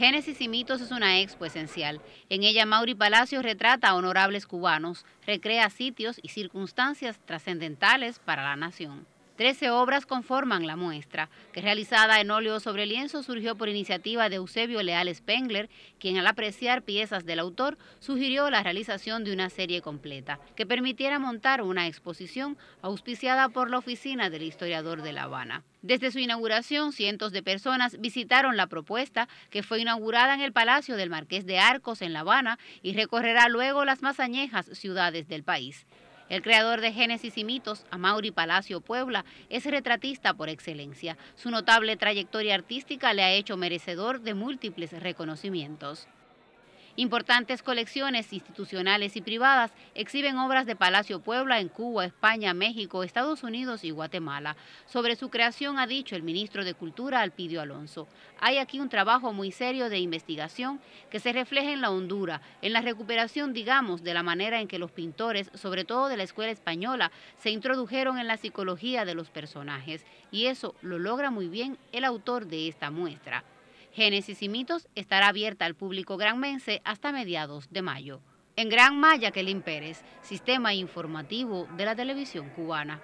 Génesis y Mitos es una expo esencial. En ella Mauri Palacios retrata a honorables cubanos, recrea sitios y circunstancias trascendentales para la nación. Trece obras conforman la muestra, que realizada en óleo sobre lienzo surgió por iniciativa de Eusebio Leal Spengler, quien al apreciar piezas del autor sugirió la realización de una serie completa, que permitiera montar una exposición auspiciada por la oficina del historiador de La Habana. Desde su inauguración, cientos de personas visitaron la propuesta, que fue inaugurada en el Palacio del Marqués de Arcos en La Habana y recorrerá luego las más añejas ciudades del país. El creador de Génesis y Mitos, Amaury Palacio Puebla, es retratista por excelencia. Su notable trayectoria artística le ha hecho merecedor de múltiples reconocimientos. Importantes colecciones institucionales y privadas exhiben obras de Palacio Puebla en Cuba, España, México, Estados Unidos y Guatemala. Sobre su creación ha dicho el ministro de Cultura, Alpidio Alonso. Hay aquí un trabajo muy serio de investigación que se refleja en la hondura, en la recuperación, digamos, de la manera en que los pintores, sobre todo de la escuela española, se introdujeron en la psicología de los personajes. Y eso lo logra muy bien el autor de esta muestra. Génesis y Mitos estará abierta al público granmense hasta mediados de mayo. En Gran Maya, Kelín Pérez, Sistema Informativo de la Televisión Cubana.